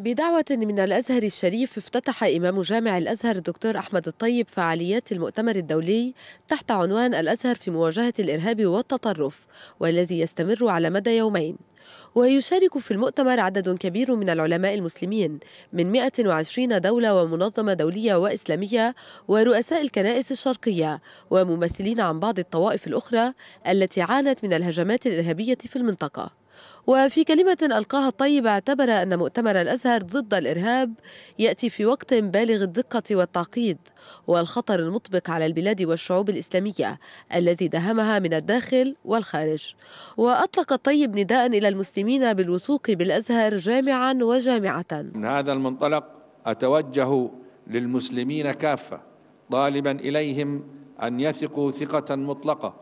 بدعوة من الأزهر الشريف افتتح إمام جامع الأزهر الدكتور أحمد الطيب فعاليات المؤتمر الدولي تحت عنوان الأزهر في مواجهة الإرهاب والتطرف والذي يستمر على مدى يومين ويشارك في المؤتمر عدد كبير من العلماء المسلمين من 120 دولة ومنظمة دولية وإسلامية ورؤساء الكنائس الشرقية وممثلين عن بعض الطوائف الأخرى التي عانت من الهجمات الإرهابية في المنطقة وفي كلمة ألقاها الطيب اعتبر أن مؤتمر الأزهر ضد الإرهاب يأتي في وقت بالغ الدقة والتعقيد والخطر المطبق على البلاد والشعوب الإسلامية الذي دهمها من الداخل والخارج وأطلق الطيب نداء إلى المسلمين بالوثوق بالأزهر جامعا وجامعة من هذا المنطلق أتوجه للمسلمين كافة طالبا إليهم أن يثقوا ثقة مطلقة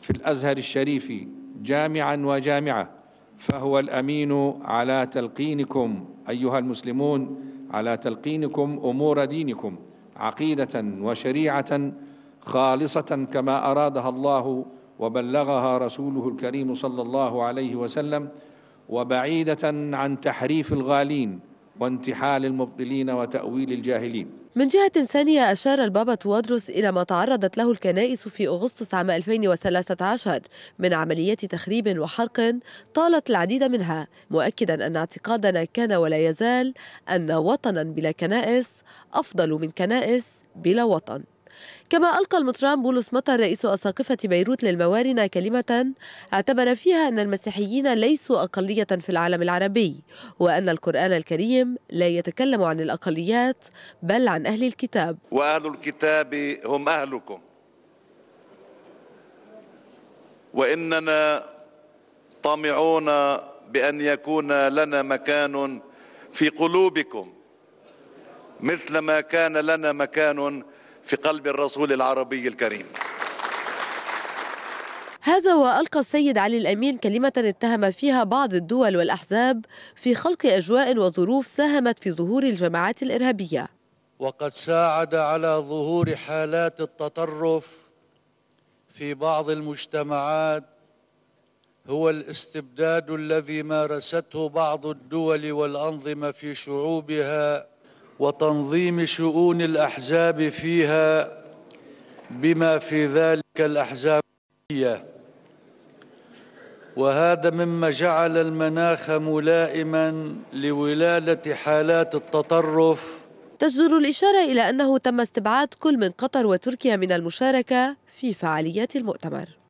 في الأزهر الشريف جامعا وجامعة فهو الامين على تلقينكم ايها المسلمون على تلقينكم امور دينكم عقيده وشريعه خالصه كما ارادها الله وبلغها رسوله الكريم صلى الله عليه وسلم وبعيده عن تحريف الغالين وانتحال المبطلين وتاويل الجاهلين من جهة ثانية أشار البابا توادروس إلى ما تعرضت له الكنائس في أغسطس عام 2013 من عمليات تخريب وحرق طالت العديد منها مؤكدا أن اعتقادنا كان ولا يزال أن وطنا بلا كنائس أفضل من كنائس بلا وطن كما ألقى المطران بولس مطر رئيس أساقفة بيروت للموارنة كلمة اعتبر فيها أن المسيحيين ليسوا أقلية في العالم العربي وأن القرآن الكريم لا يتكلم عن الأقليات بل عن أهل الكتاب وأهل الكتاب هم أهلكم وإننا طامعون بأن يكون لنا مكان في قلوبكم مثل ما كان لنا مكان في قلب الرسول العربي الكريم هذا وألقى السيد علي الأمين كلمة اتهم فيها بعض الدول والأحزاب في خلق أجواء وظروف ساهمت في ظهور الجماعات الإرهابية وقد ساعد على ظهور حالات التطرف في بعض المجتمعات هو الاستبداد الذي مارسته بعض الدول والأنظمة في شعوبها وتنظيم شؤون الأحزاب فيها بما في ذلك الأحزاب وهذا مما جعل المناخ ملائما لولادة حالات التطرف تجدر الإشارة إلى أنه تم استبعاد كل من قطر وتركيا من المشاركة في فعاليات المؤتمر